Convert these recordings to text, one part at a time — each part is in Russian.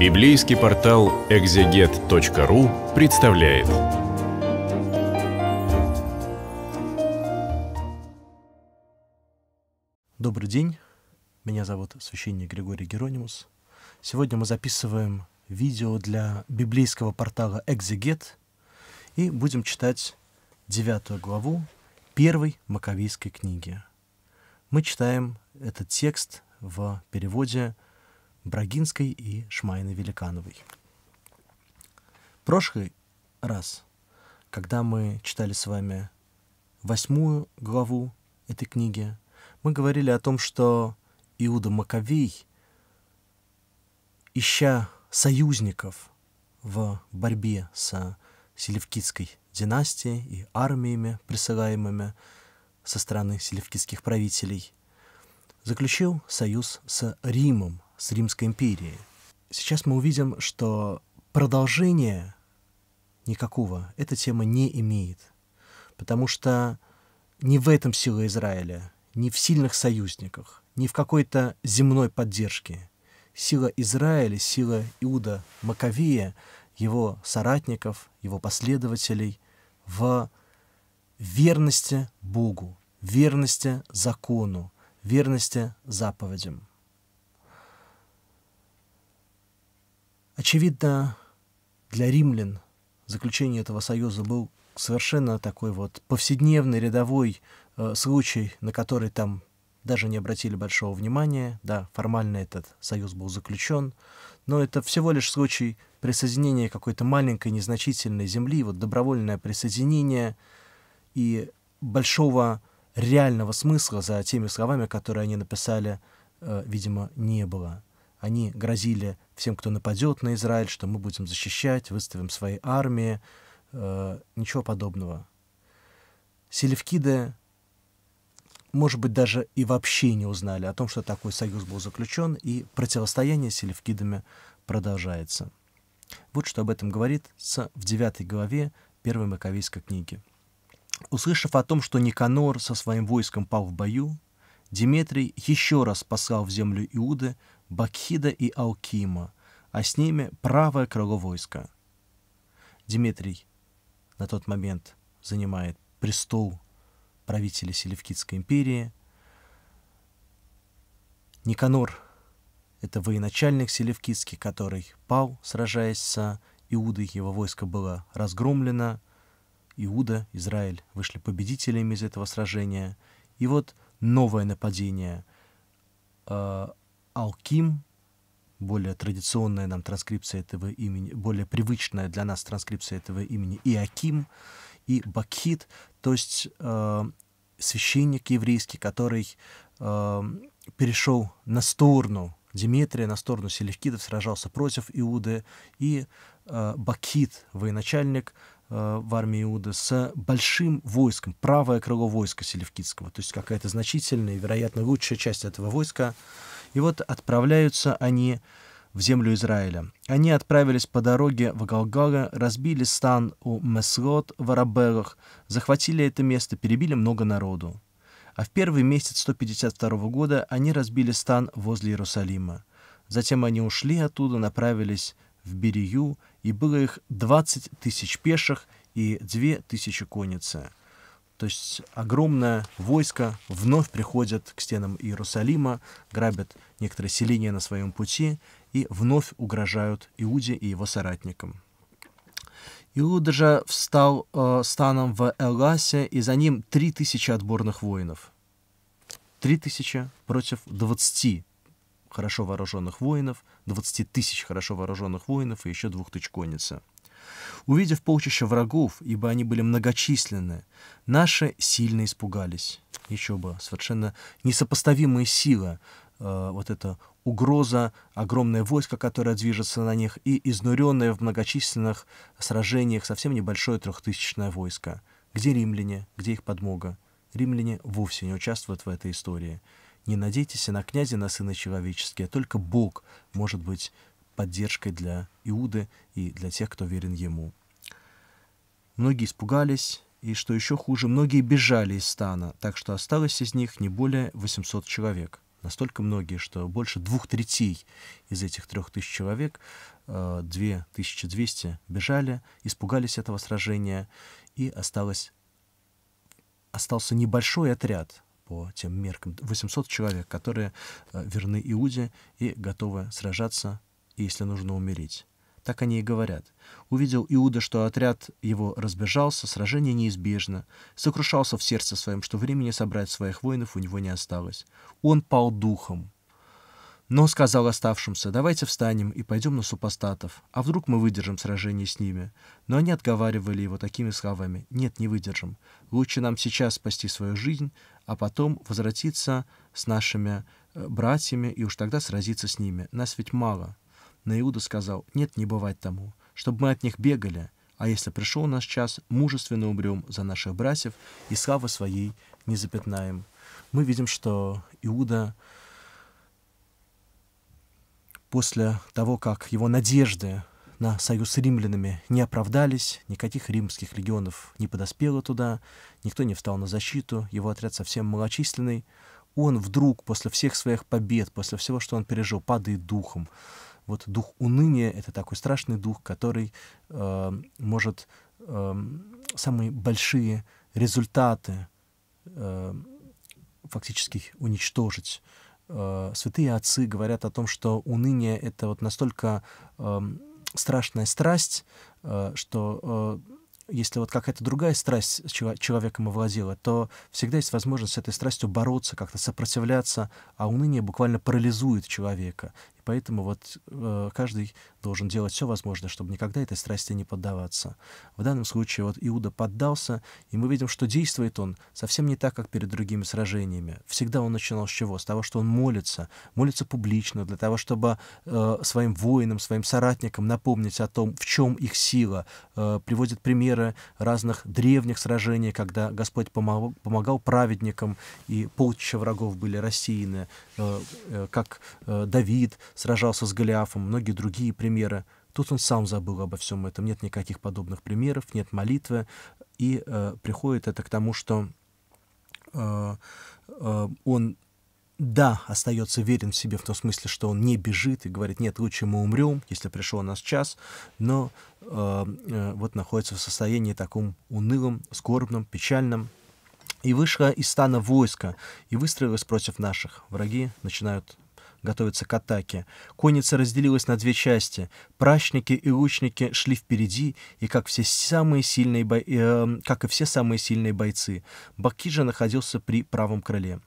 Библейский портал экзегет.ру представляет. Добрый день, меня зовут священник Григорий Геронимус. Сегодня мы записываем видео для библейского портала «Экзегет» и будем читать девятую главу первой Маковейской книги. Мы читаем этот текст в переводе «Экзегет» Брагинской и Шмайны Великановой. прошлый раз, когда мы читали с вами восьмую главу этой книги, мы говорили о том, что Иуда Маковей, ища союзников в борьбе с селевкидской династией и армиями, присылаемыми со стороны селевкидских правителей, заключил союз с Римом, с Римской империей. Сейчас мы увидим, что продолжение никакого эта тема не имеет, потому что не в этом сила Израиля, не в сильных союзниках, не в какой-то земной поддержке. Сила Израиля, сила Иуда Маковия, его соратников, его последователей в верности Богу, верности закону, верности заповедям. Очевидно, для римлян заключение этого союза был совершенно такой вот повседневный, рядовой э, случай, на который там даже не обратили большого внимания. Да, формально этот союз был заключен, но это всего лишь случай присоединения какой-то маленькой незначительной земли, вот добровольное присоединение и большого реального смысла за теми словами, которые они написали, э, видимо, не было. Они грозили всем, кто нападет на Израиль, что мы будем защищать, выставим свои армии. Э, ничего подобного. Селевкиды, может быть, даже и вообще не узнали о том, что такой союз был заключен, и противостояние с селевкидами продолжается. Вот что об этом говорит в 9 главе первой Маковейской книги. Услышав о том, что Никанор со своим войском пал в бою, Диметрий еще раз послал в землю Иуды Бакхида и Алкима, а с ними правое крыло войска. Диметрий на тот момент занимает престол правителя Селевкидской империи. Никанор — это военачальник Селевкидский, который пал, сражаясь с Иудой, его войско было разгромлено, Иуда, Израиль вышли победителями из этого сражения. И вот новое нападение. А, Алким, более традиционная нам транскрипция этого имени, более привычная для нас транскрипция этого имени, и Аким, и Бакхит, то есть э, священник еврейский, который э, перешел на сторону Дмитрия, на сторону селевкидов, сражался против Иуды, и э, Бакхит, военачальник, Э, в армии Иуда с большим войском, правое крыло войска селевкидского, то есть какая-то значительная вероятно, лучшая часть этого войска. И вот отправляются они в землю Израиля. Они отправились по дороге в Галгара, разбили стан у Меслот в Арабелах, захватили это место, перебили много народу. А в первый месяц 152 года они разбили стан возле Иерусалима. Затем они ушли оттуда, направились в Берию, и было их 20 тысяч пеших и 2 тысячи конницы. То есть огромное войско вновь приходит к стенам Иерусалима, грабят некоторые селения на своем пути и вновь угрожают Иуде и его соратникам. Иуда же встал э, станом в Эласе, и за ним три тысячи отборных воинов. Три тысячи против двадцати хорошо вооруженных воинов, 20 тысяч хорошо вооруженных воинов и еще двух тысяч конницы. Увидев полчища врагов, ибо они были многочисленны, наши сильно испугались. Еще бы, совершенно несопоставимые сила э, вот эта угроза, огромное войско, которое движется на них, и изнуренное в многочисленных сражениях совсем небольшое трехтысячное войско. Где римляне, где их подмога? Римляне вовсе не участвуют в этой истории. Не надейтесь на князя, на сына человеческие. А только Бог может быть поддержкой для Иуды и для тех, кто верен ему. Многие испугались, и, что еще хуже, многие бежали из стана, так что осталось из них не более 800 человек. Настолько многие, что больше двух третей из этих трех тысяч человек, 2200 э, бежали, испугались этого сражения, и осталось, остался небольшой отряд, по тем меркам. 800 человек, которые э, верны Иуде и готовы сражаться, и если нужно, умереть. Так они и говорят. Увидел Иуда, что отряд его разбежался, сражение неизбежно. Сокрушался в сердце своем, что времени собрать своих воинов у него не осталось. Он пал духом, но сказал оставшимся, давайте встанем и пойдем на супостатов, а вдруг мы выдержим сражение с ними. Но они отговаривали его такими словами, нет, не выдержим, лучше нам сейчас спасти свою жизнь, а потом возвратиться с нашими э, братьями и уж тогда сразиться с ними, нас ведь мало. Но Иуда сказал, нет, не бывать тому, чтобы мы от них бегали, а если пришел наш час, мужественно умрем за наших братьев и славы своей не запятнаем. Мы видим, что Иуда после того, как его надежды на союз с римлянами не оправдались, никаких римских легионов не подоспело туда, никто не встал на защиту, его отряд совсем малочисленный. Он вдруг, после всех своих побед, после всего, что он пережил, падает духом. Вот дух уныния — это такой страшный дух, который э, может э, самые большие результаты э, фактически уничтожить. Э, святые отцы говорят о том, что уныние — это вот настолько э, страшная страсть, э, что э, если вот какая-то другая страсть человеком овладела, то всегда есть возможность с этой страстью бороться, как-то сопротивляться, а уныние буквально парализует человека. Поэтому вот э, каждый должен делать все возможное, чтобы никогда этой страсти не поддаваться. В данном случае вот Иуда поддался, и мы видим, что действует он совсем не так, как перед другими сражениями. Всегда он начинал с чего? С того, что он молится, молится публично, для того, чтобы э, своим воинам, своим соратникам напомнить о том, в чем их сила. Э, приводит примеры разных древних сражений, когда Господь помог, помогал праведникам, и полчища врагов были рассеяны, э, э, как э, Давид сражался с Голиафом, многие другие примеры. Тут он сам забыл обо всем этом. Нет никаких подобных примеров, нет молитвы. И э, приходит это к тому, что э, э, он, да, остается верен в себе в том смысле, что он не бежит и говорит, нет, лучше мы умрем, если пришел у нас час, но э, э, вот находится в состоянии таком унылом, скорбном, печальном. И вышло из стана войска, и выстроилось против наших. Враги начинают готовятся к атаке. Конница разделилась на две части. Прачники и лучники шли впереди, и как, все самые сильные бо... э, эм, как и все самые сильные бойцы, Бакиджа находился при правом крыле.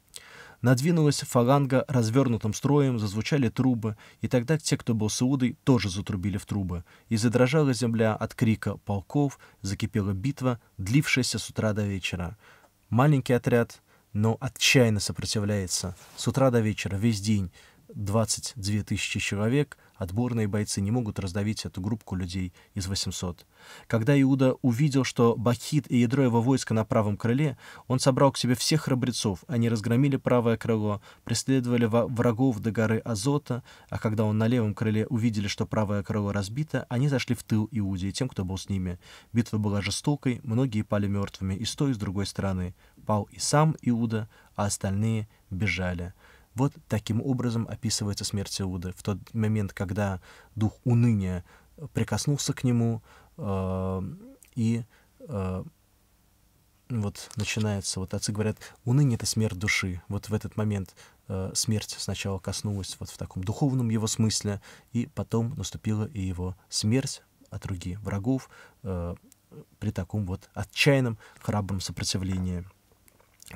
Надвинулась фаланга развернутым строем, зазвучали трубы, и тогда те, кто был с Саудой, тоже затрубили в трубы. И задрожала земля от крика полков, закипела битва, длившаяся с утра до вечера. Маленький отряд, но отчаянно сопротивляется. С утра до вечера, весь день. 22 тысячи человек, отборные бойцы не могут раздавить эту группу людей из 800. Когда Иуда увидел, что Бахит и ядро его войска на правом крыле, он собрал к себе всех храбрецов. Они разгромили правое крыло, преследовали врагов до горы Азота, а когда он на левом крыле увидели, что правое крыло разбито, они зашли в тыл Иуде и тем, кто был с ними. Битва была жестокой, многие пали мертвыми и с той, и с другой стороны. Пал и сам Иуда, а остальные бежали. Вот таким образом описывается смерть Иуды. В тот момент, когда дух уныния прикоснулся к нему, э, и э, вот начинается, вот отцы говорят, уныние — это смерть души. Вот в этот момент э, смерть сначала коснулась вот в таком духовном его смысле, и потом наступила и его смерть от руки врагов э, при таком вот отчаянном храбром сопротивлении.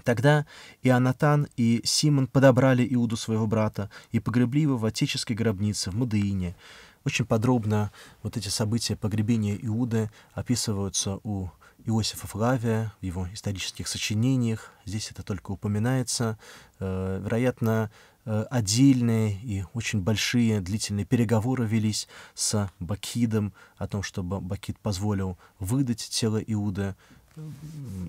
Тогда и Анатан, и Симон подобрали Иуду своего брата и погребли его в отеческой гробнице в Мадеине. Очень подробно вот эти события погребения Иуды описываются у Иосифа Флавия в его исторических сочинениях. Здесь это только упоминается. Э, вероятно, э, отдельные и очень большие длительные переговоры велись с Бакидом о том, чтобы Бакид позволил выдать тело Иуды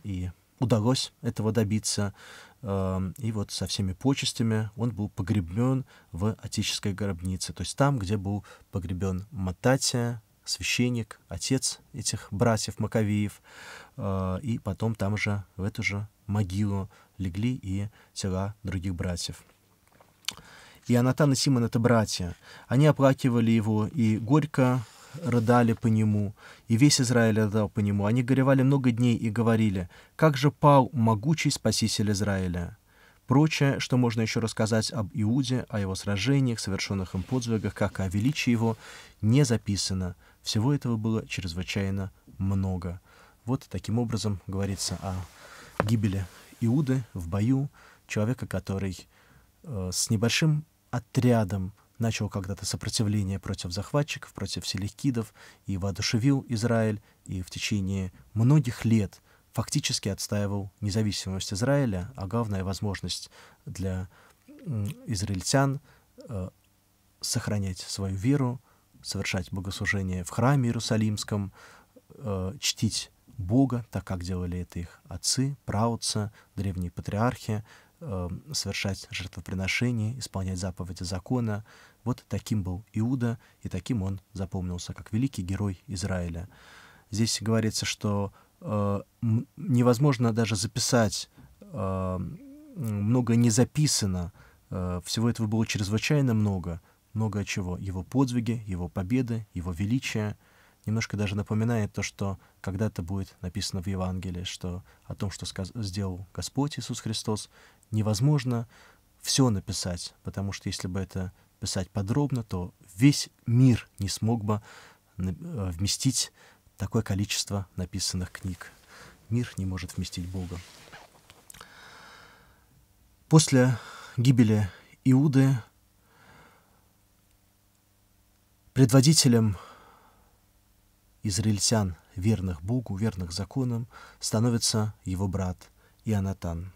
и удалось этого добиться. Эм, и вот со всеми почестями он был погребен в отеческой гробнице, то есть там, где был погребен Мататия, священник, отец этих братьев Маковеев. Э, и потом там же, в эту же могилу легли и тела других братьев. И Анатан и Симон — это братья. Они оплакивали его и горько, рыдали по нему, и весь Израиль рыдал по нему. Они горевали много дней и говорили, «Как же пал могучий спаситель Израиля!» Прочее, что можно еще рассказать об Иуде, о его сражениях, совершенных им подвигах, как о величии его, не записано. Всего этого было чрезвычайно много. Вот таким образом говорится о гибели Иуды в бою, человека, который э, с небольшим отрядом начал когда-то сопротивление против захватчиков, против селихкидов, и воодушевил Израиль, и в течение многих лет фактически отстаивал независимость Израиля, а главная возможность для израильтян э, сохранять свою веру, совершать богослужение в храме Иерусалимском, э, чтить Бога, так как делали это их отцы, праотцы, древние патриархи, э, совершать жертвоприношения, исполнять заповеди закона. Вот таким был Иуда, и таким он запомнился, как великий герой Израиля. Здесь говорится, что э, невозможно даже записать, э, много не записано, э, всего этого было чрезвычайно много, много чего, его подвиги, его победы, его величие. немножко даже напоминает то, что когда-то будет написано в Евангелии, что о том, что сказ- сделал Господь Иисус Христос, невозможно все написать, потому что если бы это писать подробно, то весь мир не смог бы э, вместить такое количество написанных книг. Мир не может вместить Бога. После гибели Иуды предводителем израильтян, верных Богу, верных законам, становится его брат Ионатан –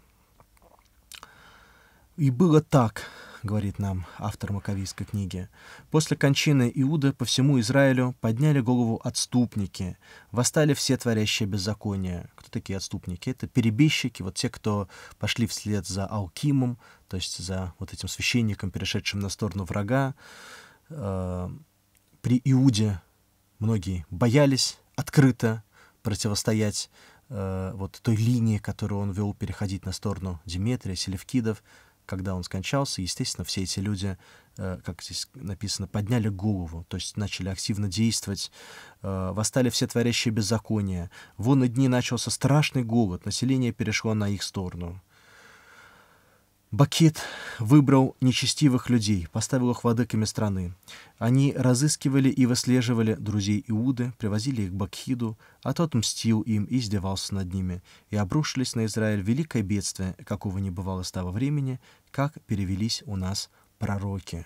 «И было так», — говорит нам автор маковийской книги. «После кончины Иуда по всему Израилю подняли голову отступники, восстали все творящие беззаконие». Кто такие отступники? Это перебежчики, вот те, кто пошли вслед за Алкимом, то есть за вот этим священником, перешедшим на сторону врага. Э, при Иуде многие боялись открыто противостоять э, вот той линии, которую он вел переходить на сторону Деметрия, Селевкидов, когда он скончался, естественно, все эти люди, э, как здесь написано, подняли голову, то есть начали активно действовать, э, восстали все творящие беззакония. Вон и дни начался страшный голод, население перешло на их сторону. Бакет выбрал нечестивых людей, поставил их владыками страны. Они разыскивали и выслеживали друзей Иуды, привозили их к Бакхиду, а тот мстил им и издевался над ними, и обрушились на Израиль великое бедствие, какого не бывало с того времени, как перевелись у нас пророки.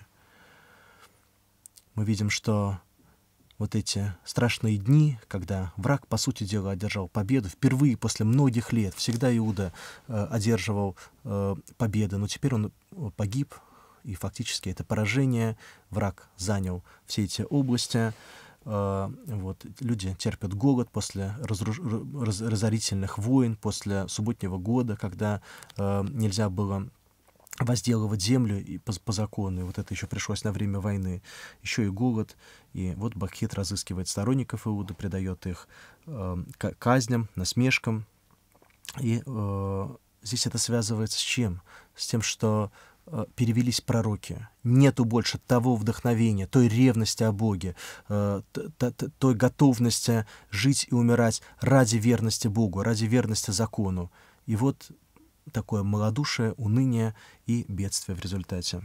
Мы видим, что вот эти страшные дни, когда враг, по сути дела, одержал победу, впервые после многих лет, всегда Иуда э, одерживал э, победы, но теперь он э, погиб, и фактически это поражение, враг занял все эти области, э, вот, люди терпят голод после разруш... раз... разорительных войн, после субботнего года, когда э, нельзя было возделывать землю и по, по закону. И вот это еще пришлось на время войны. Еще и голод. И вот Бакхит разыскивает сторонников Иуда, предает их э, казням, насмешкам. И э, здесь это связывается с чем? С тем, что э, перевелись пророки. Нету больше того вдохновения, той ревности о Боге, э, т, т, той готовности жить и умирать ради верности Богу, ради верности закону. И вот такое малодушие, уныние и бедствие в результате.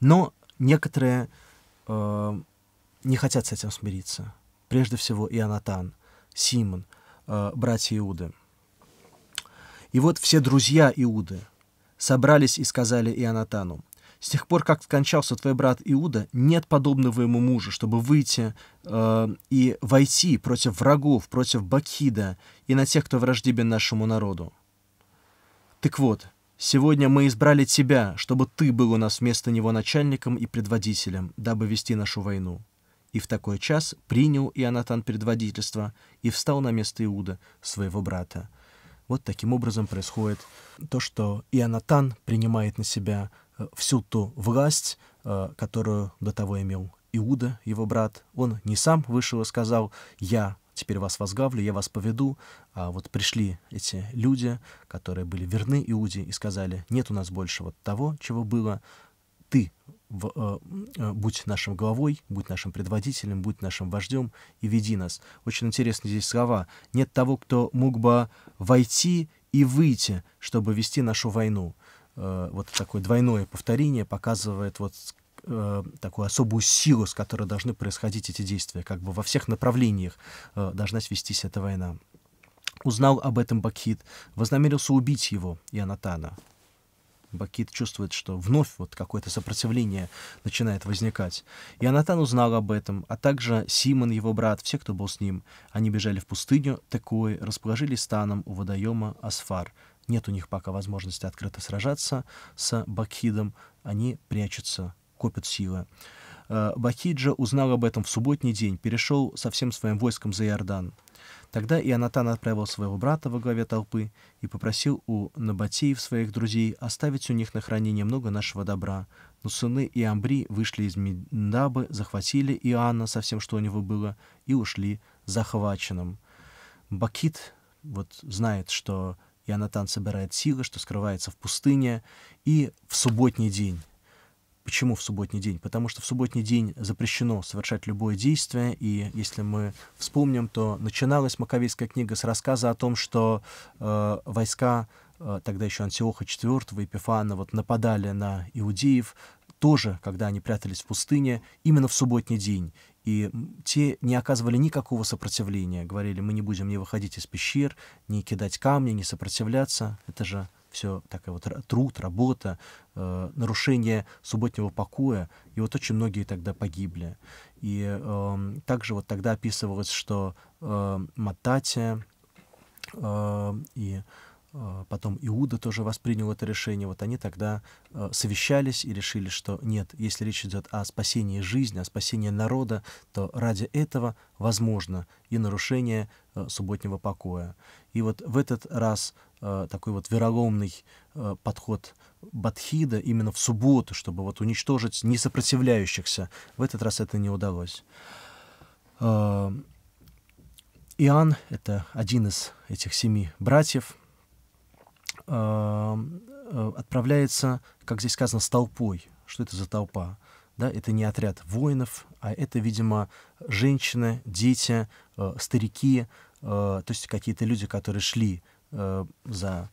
Но некоторые э, не хотят с этим смириться. Прежде всего Ионатан, Симон, э, братья Иуды. И вот все друзья Иуды собрались и сказали Ионатану, с тех пор, как скончался твой брат Иуда, нет подобного ему мужа, чтобы выйти э, и войти против врагов, против Бакида и на тех, кто враждебен нашему народу. Так вот, сегодня мы избрали тебя, чтобы ты был у нас вместо него начальником и предводителем, дабы вести нашу войну. И в такой час принял Ионатан предводительство и встал на место Иуда, своего брата. Вот таким образом происходит то, что Ионатан принимает на себя э, всю ту власть, э, которую до того имел Иуда, его брат. Он не сам вышел и сказал «Я теперь вас возглавлю, я вас поведу. А вот пришли эти люди, которые были верны Иуде и сказали, нет у нас больше вот того, чего было, ты в, э, э будь нашим главой, будь нашим предводителем, будь нашим вождем и веди нас. Очень интересные здесь слова. Нет того, кто мог бы войти и выйти, чтобы вести нашу войну. Э, вот такое двойное повторение показывает вот э, такую особую силу, с которой должны происходить эти действия, как бы во всех направлениях э, должна свестись эта война. Узнал об этом Бакхит, вознамерился убить его, Ионатана. Бакит чувствует, что вновь вот какое-то сопротивление начинает возникать. И Анатан узнал об этом, а также Симон, его брат, все, кто был с ним. Они бежали в пустыню Текуи, расположились станом у водоема Асфар. Нет у них пока возможности открыто сражаться с Бакхидом, они прячутся копят силы. Э, Бахиджа узнал об этом в субботний день, перешел со всем своим войском за Иордан. Тогда Ионатан отправил своего брата во главе толпы и попросил у Набатеев своих друзей оставить у них на хранение много нашего добра. Но сыны и Амбри вышли из Миндабы, захватили Иоанна со всем, что у него было, и ушли захваченным. Бакит вот знает, что Ионатан собирает силы, что скрывается в пустыне, и в субботний день Почему в субботний день? Потому что в субботний день запрещено совершать любое действие, и если мы вспомним, то начиналась Маковейская книга с рассказа о том, что э, войска э, тогда еще Антиоха IV и Пифана вот нападали на иудеев, тоже, когда они прятались в пустыне, именно в субботний день. И те не оказывали никакого сопротивления, говорили, мы не будем ни выходить из пещер, ни кидать камни, ни сопротивляться. Это же все такая вот труд, работа, э, нарушение субботнего покоя, и вот очень многие тогда погибли. И э, также вот тогда описывалось, что э, Матате э, и а, потом Иуда тоже воспринял это решение, вот они тогда а, совещались и решили, что нет, если речь идет о спасении жизни, о спасении народа, то ради этого возможно и нарушение а, субботнего покоя. И вот в этот раз такой вот вероломный подход Батхида именно в субботу, чтобы вот уничтожить несопротивляющихся, в этот раз это не удалось. Иоанн — это один из этих семи братьев — Э, отправляется, как здесь сказано, с толпой. Что это за толпа? Да, это не отряд воинов, а это, видимо, женщины, дети, э, старики, э, то есть какие-то люди, которые шли э, за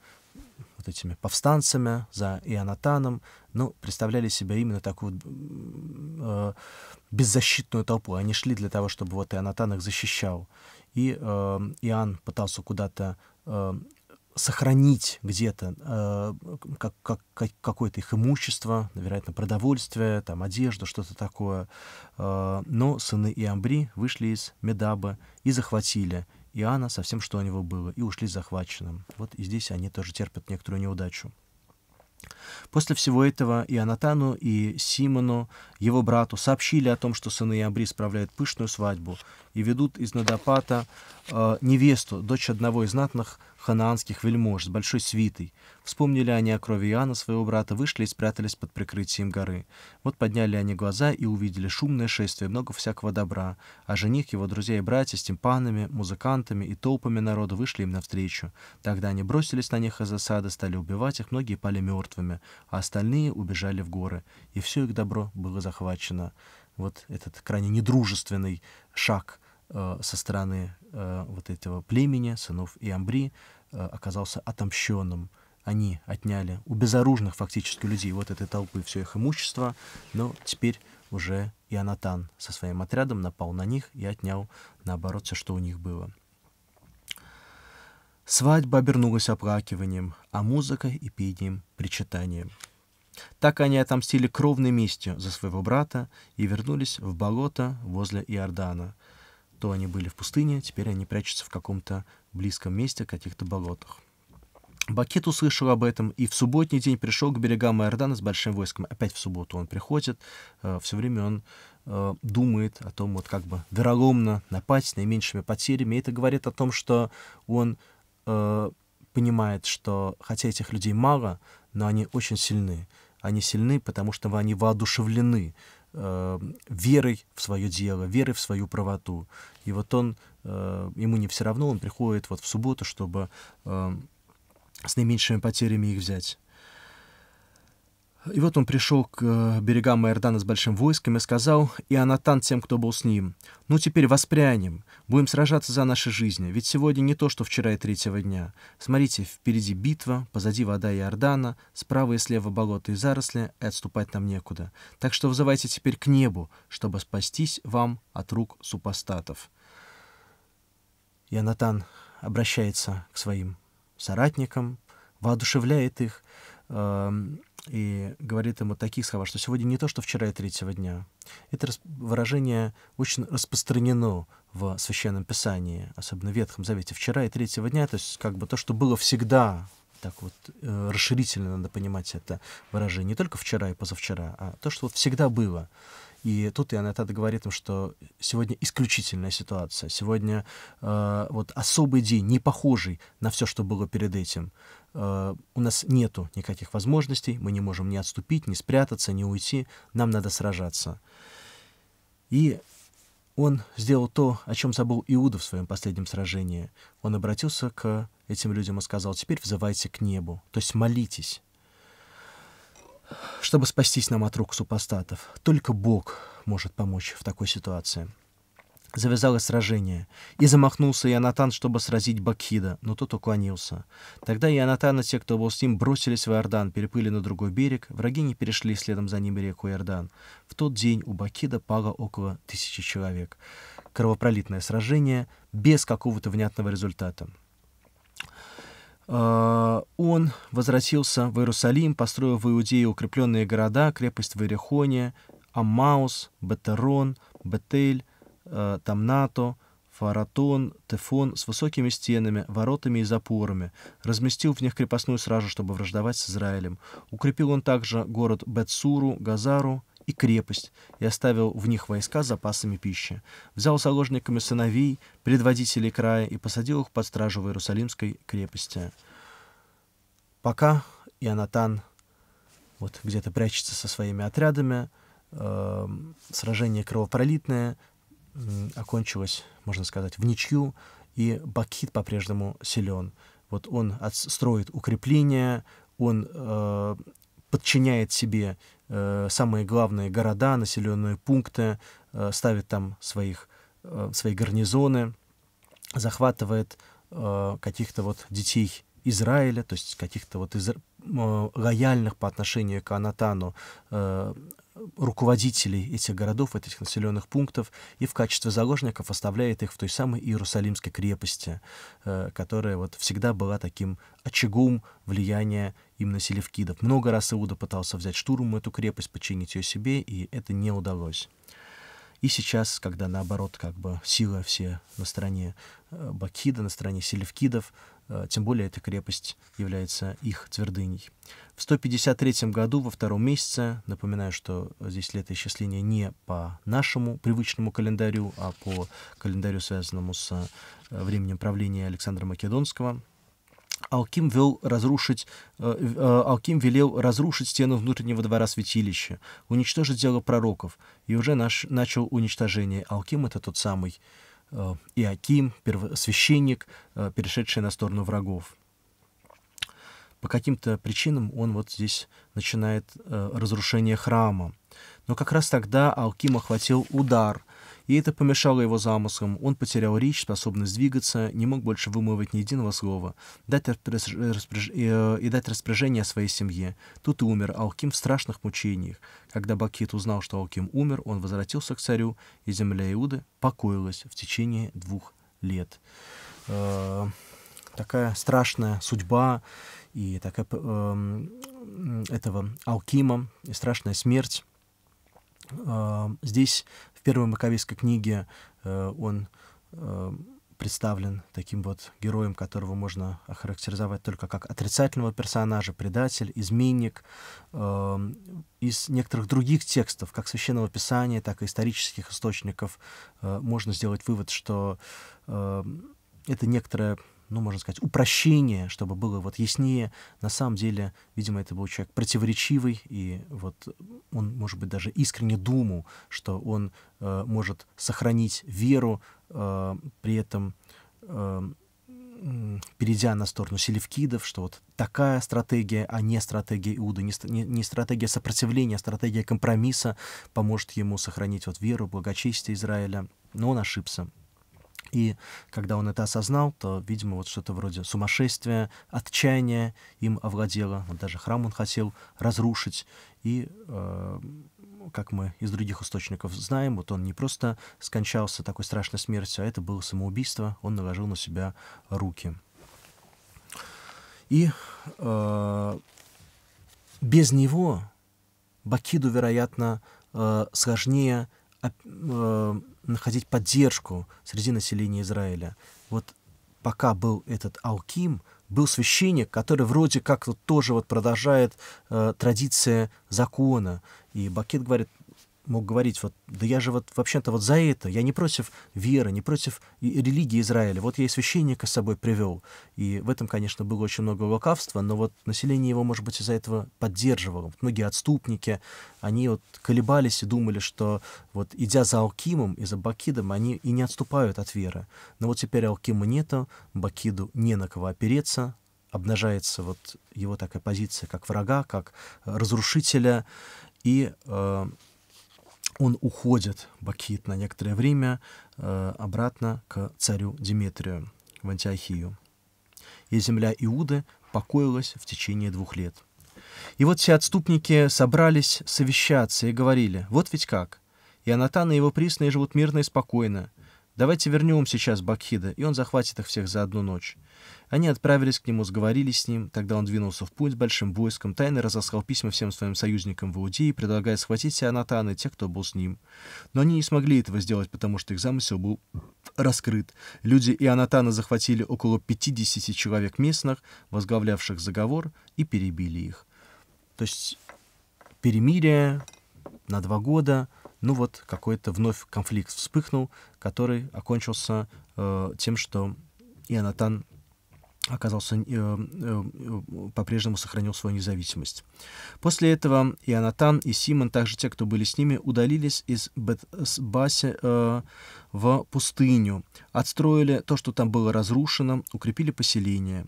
вот этими повстанцами, за Ионатаном, ну, представляли себя именно такую э, беззащитную толпу. Они шли для того, чтобы вот Ионатан их защищал. И э, Иоанн пытался куда-то э, сохранить где-то э, как, как, как, какое-то их имущество, ну, вероятно, продовольствие, там, одежду, что-то такое. Э, но сыны Иамбри вышли из Медаба и захватили Иоанна со всем, что у него было, и ушли захваченным. Вот и здесь они тоже терпят некоторую неудачу. После всего этого Ионатану и Симону, его брату, сообщили о том, что сыны Иамбри справляют пышную свадьбу и ведут из Надопата э, невесту, дочь одного из знатных ханаанских вельмож с большой свитой. Вспомнили они о крови Иоанна, своего брата, вышли и спрятались под прикрытием горы. Вот подняли они глаза и увидели шумное шествие, много всякого добра. А жених, его друзья и братья с тимпанами, музыкантами и толпами народа вышли им навстречу. Тогда они бросились на них из засады, стали убивать их, многие пали мертвыми, а остальные убежали в горы. И все их добро было захвачено. Вот этот крайне недружественный шаг — Э, со стороны э, вот этого племени, сынов и Амбри э, оказался отомщенным. Они отняли у безоружных фактически людей вот этой толпы все их имущество, но теперь уже и Анатан со своим отрядом напал на них и отнял, наоборот, все, что у них было. Свадьба обернулась оплакиванием, а музыка — эпидием, причитанием. Так они отомстили кровной местью за своего брата и вернулись в болото возле Иордана — то они были в пустыне, теперь они прячутся в каком-то близком месте, каких-то болотах. Бакет услышал об этом и в субботний день пришел к берегам Иордана с большим войском. Опять в субботу он приходит. Э, Все время он э, думает о том, вот как бы вероломно напасть с наименьшими потерями. И это говорит о том, что он э, понимает, что хотя этих людей мало, но они очень сильны. Они сильны, потому что они воодушевлены э, верой в свое дело, верой в свою правоту. И вот он, э, ему не все равно, он приходит вот в субботу, чтобы э, с наименьшими потерями их взять. И вот он пришел к э, берегам Майордана с большим войском и сказал и Анатан тем, кто был с ним, «Ну теперь воспрянем, будем сражаться за наши жизни, ведь сегодня не то, что вчера и третьего дня. Смотрите, впереди битва, позади вода Иордана, справа и слева болота и заросли, и отступать нам некуда. Так что взывайте теперь к небу, чтобы спастись вам от рук супостатов». И обращается к своим соратникам, воодушевляет их, эм, и говорит ему таких слова, что сегодня не то, что вчера и третьего дня. Это выражение очень распространено в Священном Писании, особенно в Ветхом Завете. Вчера и третьего дня, то есть как бы то, что было всегда, так вот э, расширительно надо понимать это выражение, не только вчера и позавчера, а то, что вот всегда было. И тут Ионатада говорит им, что сегодня исключительная ситуация, сегодня э, вот особый день, не похожий на все, что было перед этим. Э, у нас нету никаких возможностей, мы не можем ни отступить, ни спрятаться, ни уйти, нам надо сражаться. И он сделал то, о чем забыл Иуда в своем последнем сражении. Он обратился к этим людям и сказал, теперь взывайте к небу, то есть молитесь чтобы спастись нам от рук супостатов. Только Бог может помочь в такой ситуации. Завязалось сражение, и замахнулся Ионатан, чтобы сразить Бакхида, но тот уклонился. Тогда Ионатан и те, кто был с ним, бросились в Иордан, переплыли на другой берег, враги не перешли следом за ними реку Иордан. В тот день у Бакхида пало около тысячи человек. Кровопролитное сражение без какого-то внятного результата. А, он возвратился в Иерусалим, построил в Иудее укрепленные города, крепость в Иерихоне, Амаус, Бетерон, Бетель, а, Тамнато, Фаратон, Тефон с высокими стенами, воротами и запорами, разместил в них крепостную сражу, чтобы враждовать с Израилем. Укрепил он также город Бетсуру, Газару и крепость, и оставил в них войска с запасами пищи. Взял заложниками сыновей, предводителей края, и посадил их под стражу в Иерусалимской крепости. Пока Ионатан вот где-то прячется со своими отрядами, э, сражение кровопролитное окончилось, можно сказать, в ничью, и Бакхит по-прежнему силен. Вот он строит укрепления, он э, подчиняет себе э, самые главные города, населенные пункты, э, ставит там своих, э, свои гарнизоны, захватывает э, каких-то вот детей Израиля, то есть каких-то вот из, э, лояльных по отношению к Анатану э, руководителей этих городов, этих населенных пунктов, и в качестве заложников оставляет их в той самой Иерусалимской крепости, э, которая вот всегда была таким очагом влияния именно селевкидов. Много раз Иуда пытался взять штурмом эту крепость, подчинить ее себе, и это не удалось. И сейчас, когда наоборот, как бы сила все на стороне э, Бакида, на стороне селевкидов, Э, тем более эта крепость является их твердыней. В 153 году, во втором месяце, напоминаю, что здесь летоисчисление не по нашему привычному календарю, а по календарю, связанному с э, временем правления Александра Македонского, Алким, вел разрушить, э, Алким велел разрушить стену внутреннего двора святилища, уничтожить дело пророков, и уже наш, начал уничтожение. Алким — это тот самый Иаким, священник, э, перешедший на сторону врагов. По каким-то причинам он вот здесь начинает э, разрушение храма. Но как раз тогда Алким охватил удар — и это помешало его замыслам. Он потерял речь, способность двигаться, не мог больше вымывать ни единого слова, дать распоряж... Э, и дать распоряжение своей семье. Тут и умер Алким в страшных мучениях. Когда Бакит узнал, что Алким умер, он возвратился к царю, и земля Иуды покоилась в течение двух лет. Э, такая страшная судьба и такая, эм, этого Алкима, и страшная смерть. Э, здесь первой Маковейской книге э, он э, представлен таким вот героем, которого можно охарактеризовать только как отрицательного персонажа, предатель, изменник. Э, из некоторых других текстов, как Священного Писания, так и исторических источников, э, можно сделать вывод, что э, это некоторая ну, можно сказать, упрощение, чтобы было вот яснее. На самом деле, видимо, это был человек противоречивый, и вот он, может быть, даже искренне думал, что он э, может сохранить веру, э, при этом э, перейдя на сторону селевкидов, что вот такая стратегия, а не стратегия иуды не, не, не стратегия сопротивления, а стратегия компромисса поможет ему сохранить вот веру, благочестие Израиля. Но он ошибся. И когда он это осознал, то, видимо, вот что-то вроде сумасшествия, отчаяния им овладело. Вот даже храм он хотел разрушить. И, э, как мы из других источников знаем, вот он не просто скончался такой страшной смертью, а это было самоубийство. Он наложил на себя руки. И э, без него Бакиду, вероятно, э, сложнее Э, находить поддержку среди населения Израиля. Вот пока был этот Алким, был священник, который вроде как вот тоже вот продолжает э, традиция закона. И Бакет говорит, мог говорить, вот, да я же вот вообще-то вот за это, я не против веры, не против религии Израиля, вот я и священника с собой привел. И в этом, конечно, было очень много лукавства, но вот население его, может быть, из-за этого поддерживало. Вот многие отступники, они вот колебались и думали, что вот идя за Алкимом и за Бакидом, они и не отступают от веры. Но вот теперь Алкима нету, Бакиду не на кого опереться, обнажается вот его такая позиция как врага, как разрушителя, и э, он уходит, Бакит, на некоторое время э, обратно к царю Диметрию в Антиохию. И земля Иуды покоилась в течение двух лет. И вот все отступники собрались совещаться и говорили, вот ведь как, и Анатан и его присные живут мирно и спокойно, Давайте вернем сейчас Бакхида, и он захватит их всех за одну ночь. Они отправились к нему, сговорились с ним. Тогда он двинулся в путь с большим войском, тайно разослал письма всем своим союзникам в Иудее, предлагая схватить Анатана и тех, кто был с ним. Но они не смогли этого сделать, потому что их замысел был раскрыт. Люди и Анатана захватили около 50 человек местных, возглавлявших заговор, и перебили их. То есть перемирие на два года — ну вот какой-то вновь конфликт вспыхнул, который окончился э, тем, что Ионатан оказался э, э, э, по-прежнему сохранил свою независимость. После этого Ионатан и Симон, также те, кто были с ними, удалились из Бетбасе э, в пустыню, отстроили то, что там было разрушено, укрепили поселение.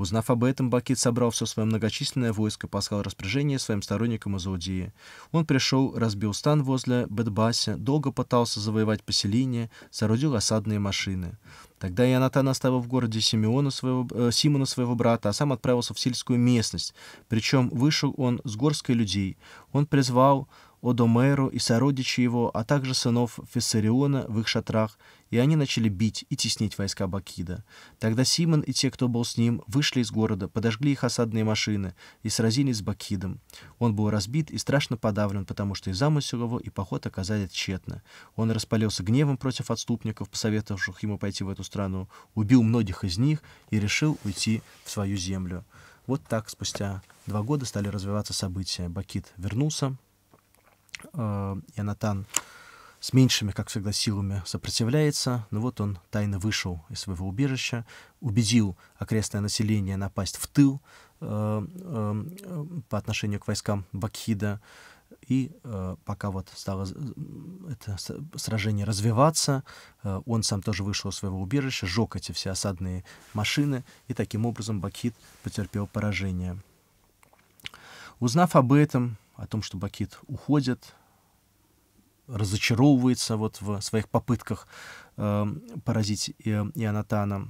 Узнав об этом, Бакит собрал все свое многочисленное войско, послал распоряжение своим сторонникам из Аудии. Он пришел, разбил стан возле Бетбася, долго пытался завоевать поселение, соорудил осадные машины. Тогда Ионатан оставил в городе Симеона своего, э, Симона своего брата, а сам отправился в сельскую местность. Причем вышел он с горской людей. Он призвал Одомеру и сородичей его, а также сынов Фессариона в их шатрах, и они начали бить и теснить войска Бакида. Тогда Симон и те, кто был с ним, вышли из города, подожгли их осадные машины и сразились с Бакидом. Он был разбит и страшно подавлен, потому что и замысел его, и поход оказались тщетно. Он распалился гневом против отступников, посоветовавших ему пойти в эту страну, убил многих из них и решил уйти в свою землю. Вот так спустя два года стали развиваться события. Бакид вернулся, э, Янатан с меньшими, как всегда, силами сопротивляется, но вот он тайно вышел из своего убежища, убедил окрестное население напасть в тыл э, э, по отношению к войскам Бакхида, и э, пока вот стало э, это сражение развиваться, э, он сам тоже вышел из своего убежища, сжег эти все осадные машины, и таким образом Бакит потерпел поражение. Узнав об этом, о том, что Бакит уходит, разочаровывается вот в своих попытках эм, э, поразить и, Ионатана.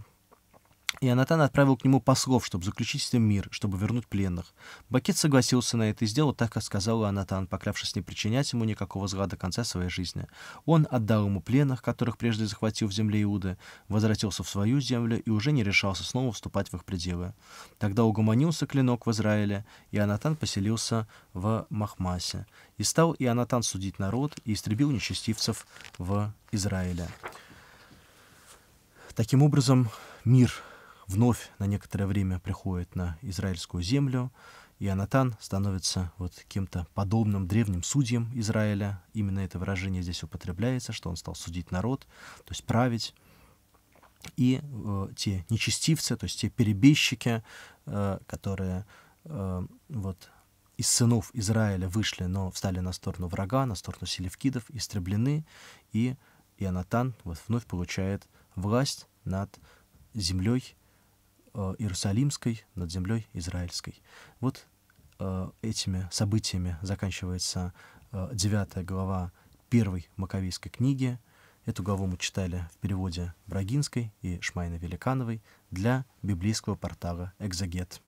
И Анатан отправил к нему послов, чтобы заключить с ним мир, чтобы вернуть пленных. Бакет согласился на это и сделал так, как сказал Анатан, поклявшись не причинять ему никакого зла до конца своей жизни. Он отдал ему пленных, которых прежде захватил в земле Иуды, возвратился в свою землю и уже не решался снова вступать в их пределы. Тогда угомонился клинок в Израиле, и Анатан поселился в Махмасе. И стал и Анатан судить народ и истребил нечестивцев в Израиле. Таким образом, мир — вновь на некоторое время приходит на израильскую землю, и Анатан становится вот кем-то подобным древним судьям Израиля. Именно это выражение здесь употребляется, что он стал судить народ, то есть править. И э, те нечестивцы, то есть те перебежчики, э, которые э, вот из сынов Израиля вышли, но встали на сторону врага, на сторону селевкидов, истреблены, и Ионатан вот вновь получает власть над землей Э, Иерусалимской над землей израильской. Вот э, этими событиями заканчивается 9 э, глава 1 Маковейской книги. Эту главу мы читали в переводе Брагинской и Шмайна Великановой для библейского портала «Экзагет».